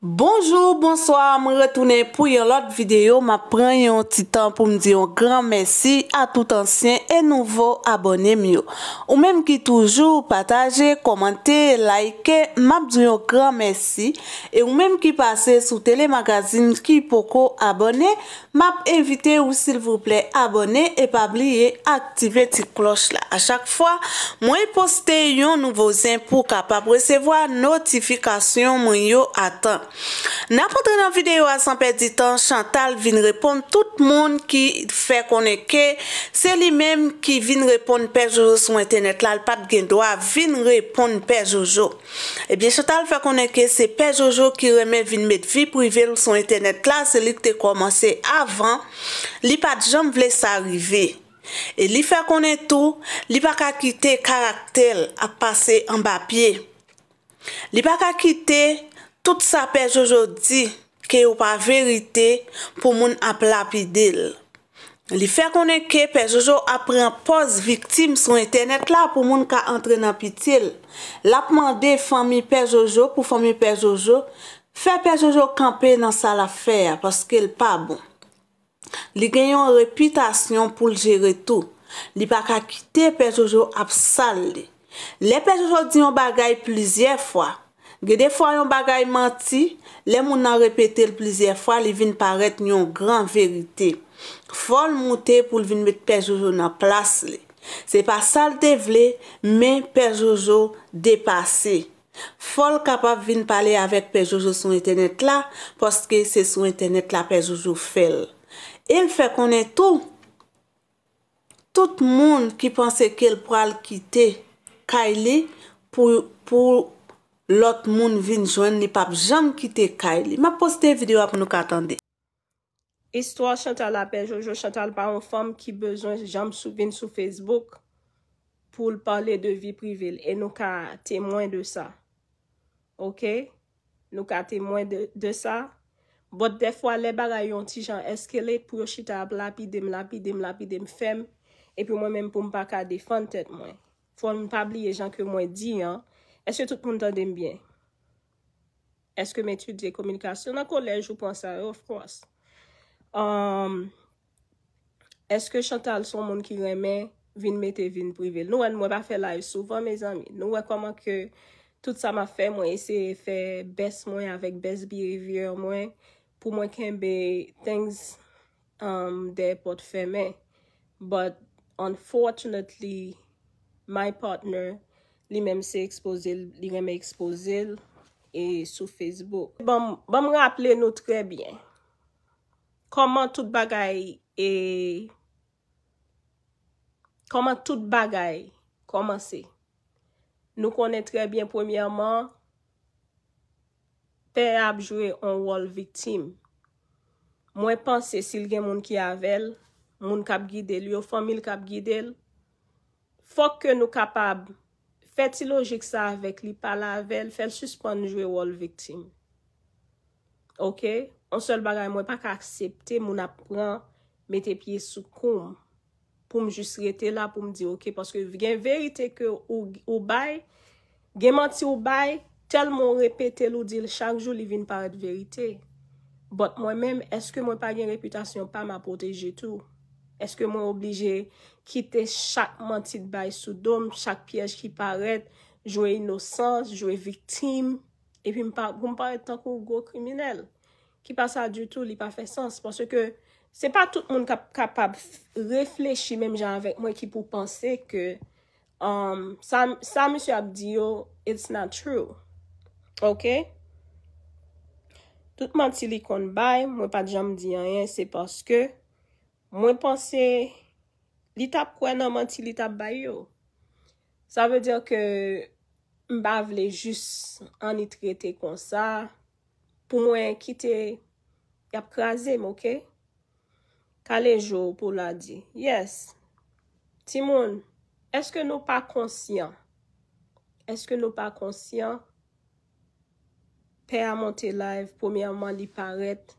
Bonjour, bonsoir, mwen retounen pou yon lot videyo, mwen pren yon titan pou mwen diyon gran mersi a tout ansyen e nouvo abonem yo. Ou menm ki toujou pataje, komante, laike, mwen mwen diyon gran mersi. E ou menm ki pase sou telemagazin ki poko abonem, mwen mwen evite ou sil vouple abonem e pabliye aktive ti kloch la. A chak fwa, mwen poste yon nouvo zin pou kapap resevo a notifikasyon mwen yo atan. N apotre nan videyo asan pe ditan, Chantal vin repon tout moun ki fe konen ke, se li men ki vin repon pe Jojo sou internet la, l pat gen doa, vin repon pe Jojo. E bie Chantal fe konen ke se pe Jojo ki remen vin met vi privil sou internet la, se li k te komanse avan, li pat jom vle sa rive. E li fe konen tou, li pa ka kite karakter ap pase an bapye. Li pa ka kite... Tout sa Pe Jojo di ke ou pa verite pou moun ap lapidil. Li fe konen ke Pe Jojo ap ren pos viktim son internet la pou moun ka antre napitil. La pman de fami Pe Jojo pou fami Pe Jojo fe Pe Jojo kampe nan sal afer paske l pa bon. Li genyon reputasyon pou l jere tou. Li pa kakite Pe Jojo ap sal li. Li Pe Jojo di yon bagay plizye fwa. Gede fwa yon bagay manti, le moun nan repetel plizier fwa li vin paret nyon gran verite. Fol moutè pou vin mit Pejoujou nan plas li. Se pa sal devle, men Pejoujou depase. Fol kapap vin pale avèk Pejoujou sou internet la, poske se sou internet la Pejoujou fel. El fè konen tou, tout moun ki panse ke l pral kite kaili pou Lot moun vin jwen li pap jan kite kaili. Ma poste video ap nou ka atande. Histoire chantal apen. Jojou chantal pa an fom ki bezon jan vin sou Facebook. Poul pale de vi privil. E nou ka temwen de sa. Ok? Nou ka temwen de sa. Bot defwa le bagay yon ti jan eskele. Pou yo chita ap lapidem lapidem lapidem fem. E pou mwen men pou mpa ka defante mwen. Fon mpa bli e jan ke mwen di an. Eske tout moun dan dem byen? Eske mwen etude de komunikasyon nan kolej ou pansaryo? Of course. Um, Eske chantal son moun ki reme vin mette vin privil? Nou an mwen pa fe live souvan, me zami. Nou an koman ke tout sa ma fe mwen ese fe bes mwen avek bes behavior mwen pou mwen kembe things um, de pot feme. But unfortunately my partner Li mèm se expose, li reme expose e sou Facebook. Bèm rapple nou trebyen. Koman tout bagay e... Koman tout bagay koman se? Nou konen trebyen premièman. Per apjouè on wol vitim. Mwen panse sil gen moun ki avel. Moun kap gidel, yo famil kap gidel. Fok ke nou kapab... Fè ti logik sa avèk li pala avèl, fèl suspon nou jwè wòl viktim. Ok, an sol bagay mwen pa ka aksepte moun ap pran mète piye sou koum pou m jist rete la pou m di ok. Paske gen verite ke ou bay, gen manti ou bay, tel moun repete lou dil chak jwou li vin pa rete verite. Bot mwen mèm, eske mwen pa gen reputasyon pa ma pote jetou? Eske mwen oblige kite chak manti de bay sou dom, chak piyej ki paret, jouye inosans, jouye viktim, epi mpa koum paret tankou go kriminel. Ki pa sa du tout li pa fe sens, pwase ke se pa tout moun kapab reflechi menm jan avèk mwen ki pou panse ke um, sa msou ap diyo, it's not true. Ok? Tout manti li kon bay, mwen pa dijan mdi anyen, se paske Mwen panse, li tap kwen nanman ti li tap bay yo? Sa ve diyo ke mbav li jis an ni trete kon sa, pou mwen kite yap kwa zem, oke? Kale jo pou la di. Yes. Ti moun, eske nou pa konsyen? Eske nou pa konsyen? Pe a monte live, pomi anman li paret,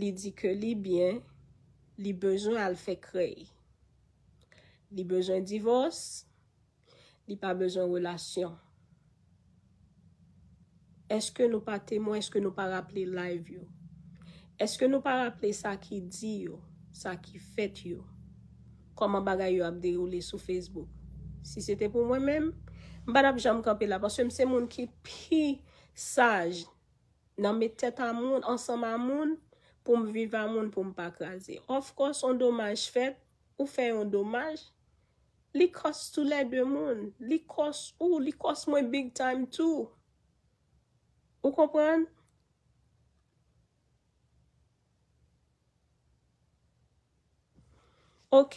li di ke li byen. li bejan al fe krey. Li bejan divos, li pa bejan relasyon. Eske nou pa temou, eske nou pa rapple live yo? Eske nou pa rapple sa ki di yo, sa ki fet yo? Koman bagay yo ap deroule sou Facebook? Si sete pou mwen men, mbana pou jan mkampi la, mwen se moun ki pi saj nan mwen tete an moun, ansanman an moun, pou m viva moun pou m pa krasi. Of course, on dommaj fè, ou fè yon dommaj, li kos tout lè dè moun. Li kos ou, li kos mwen big time tout. Ou kompran? Ok.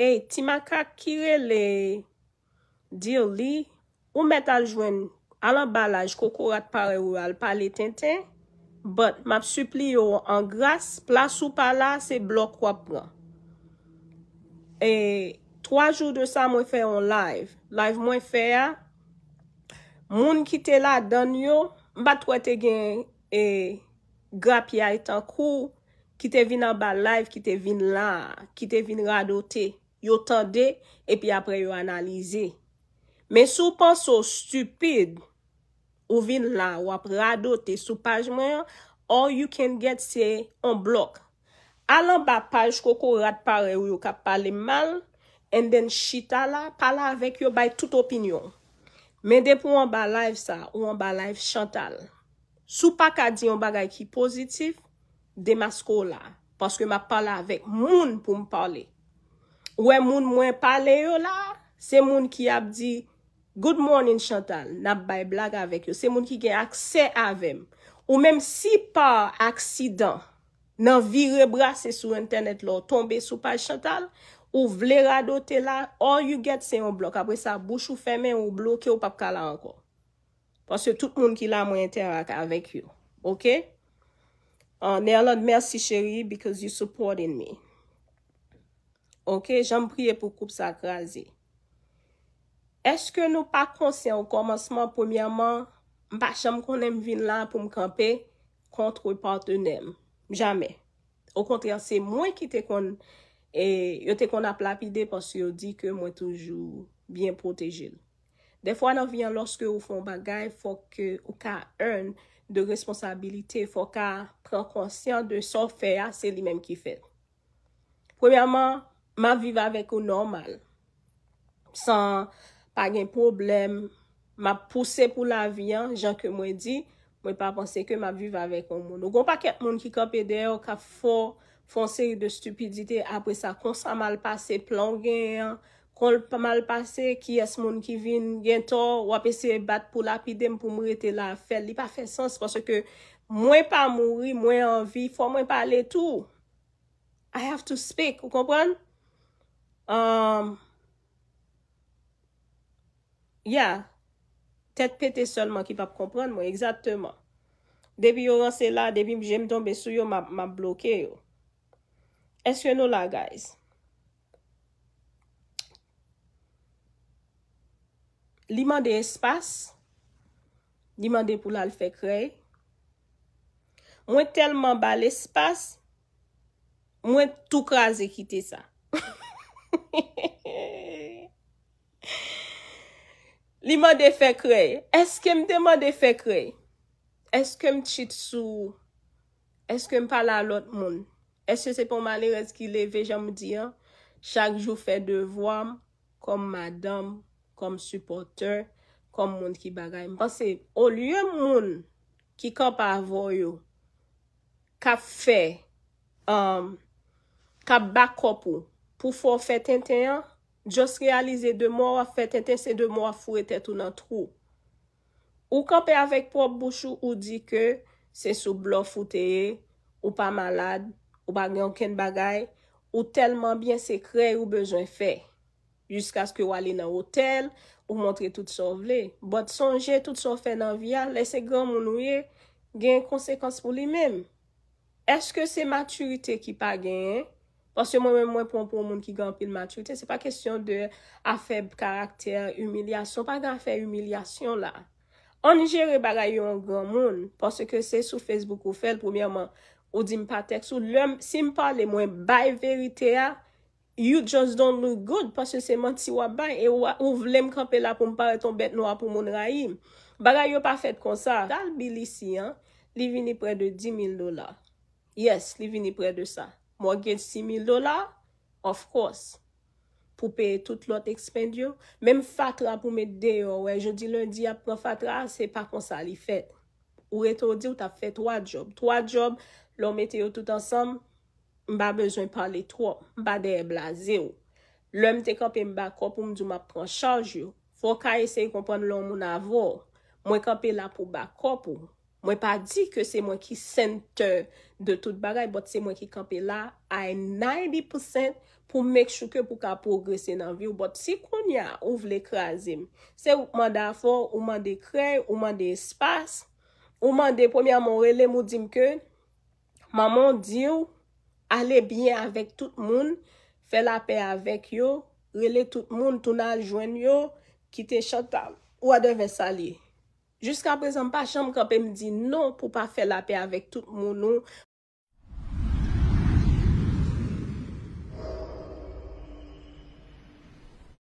E, ti maka kire le dir li, ou met al jwen, al an balaj koko rat pare ou al pali ten ten, But, map supli yo, an gras, plas ou pala, se blok wap wap wap. E, 3 jou de sa mwen fè yon live. Live mwen fè ya, moun ki te la dan yo, mbat wate gen, e, grap ya etan kou, ki te vin an ba live, ki te vin la, ki te vin rado te. Yo tende, epi apre yo analize. Men sou pan so stupide. Ou vin la, wap rado te sou paj mwen, all you can get se en blok. Alan ba paj koko rad pare ou yo ka pale mal, en den chita la, pale avek yo bay tout opinyon. Men depo wan ba live sa, wan ba live chantal. Sou pa ka di yon bagay ki pozitif, dema sko la, paske ma pale avek moun pou m pale. Ou e moun mwen pale yo la, se moun ki ap di, Good morning Chantal, nap bay blaga avek yo. Se moun ki gen aksè avem. Ou mèm si pa aksidan, nan vire brase sou internet lo, tombe sou page Chantal, ou vle radote la, all you get se yon blok. Apre sa, bouchou femen, ou blokye, ou papkala anko. Pwase tout moun ki la mwen interak avek yo. Ok? Ne alad, mersi cheri, because you supporting me. Ok, jen priye pou koup sakrazi. Eske nou pa konsyen ou komansman pwemyaman, mpachan m konen vin lan pou m kampe, kontre ou partenem. Jamen. Ou kontren, se mwen ki te kon e yo te kon ap lapide pas yo di ke mwen toujou bien pwotejil. Defwa nan vyan loske ou fon bagay, fwa ke ou ka earn de responsabilite, fwa ka pre konsyen de sou feya, se li menm ki fet. Pwemyaman, m avive avèk ou normal. San pa gen problem, ma pousse pou la vi an, jan ke mwen di, mwen pa pense ke mwen vive avek an moun. Ou kon pa ket moun ki kapede, ou ka fo fonse de stupidite, apre sa kon sa mal pase, plan gen an, kon mal pase, ki es moun ki vin gen to, wapese bat pou la pidem, pou mwen rete la fel, li pa fesans, pwase ke mwen pa mouri, mwen an vi, fwa mwen pale tou. I have to speak, ou konpon? Amm, um, Ya, tet pete solman ki pap kompran mwen, exatman. Debi yo ran se la, debi jem donbe sou yo, ma bloke yo. Ensyon nou la, guys. Liman de espas, liman de pou la l fe krey, mwen telman ba l espas, mwen tou kra ze kite sa. Hehehehe. Li ma de fe krey? Eske m de ma de fe krey? Eske m chit sou? Eske m pala lout moun? Eske se pou ma li reski leve? Jan m di an? Chak jou fe devouan, kom madam, kom supporter, kom moun ki bagay. M panse, o liye moun, ki kop avoy yo, kap fe, kap bak kop ou, pou fo fe tenten an, Jos realize de mou a fet entese de mou a furet etou nan trou. Ou kapè avèk prob bouchou ou di ke se sou blou fouteye, ou pa malade, ou ba gen ken bagay, ou telman bien sekre ou bezon fè. Jusk aske ou alè nan hotel, ou montre tout son vle. Bote sonje tout son fè nan via, lese gran moun ouye gen konsekans pou li mem. Eske se maturite ki pa genye? Pwase mwen mwen mwen pon pou moun ki gampil maturite, se pa kestyon de afeb karakter, humilyasyon, pa gen afeb humilyasyon la. On njere bagay yo an gran moun, pwase ke se sou Facebook ou fel, pwamiyaman, ou di m patek, sou lèm, si m pale mwen bay verite a, ah, you just don't look good, pwase se manti wabay, e ou vlem kampe la pou m pare ton bet no apou moun rayim. Bagay yo pa fet kon sa. Dal bilisi an, li vini pre de 10.000 dola, yes, li vini pre de sa. Mwagej 6.000 dola, of course, pou peye tout lot ekspend yo. Mem fatra pou mwen deyo, wey, je di lundi ap kon fatra, se pa kon sa li fet. Ou reto di ou ta fet 3 job. 3 job, loun mwete yo tout ansam, mba bezwen pale 3, mba deye blaze yo. Loun mte kapen mba kopoum, doun mwa pran chanj yo. Fwa ka esey kompon loun moun avor, mwen kapen la pou bakopoum. Mwen pa di ke se mwen ki center de tout bagay, bot se mwen ki kampe la ay 90% pou mek chouke pou ka progresen nan viw. Bot si kon ya, ou vle krasim. Se ou mande afor, ou mande kre, ou mande espas, ou mande pwemyan moun rele mou dim ke, maman di ou, ale bien avek tout moun, fe la pe avek yo, rele tout moun, ou mwen tou nan jwen yo, ki te chata ou a deven sali. Jus ka prezant pa chanm kapèm di non pou pa fè la pe avèk tout mounon.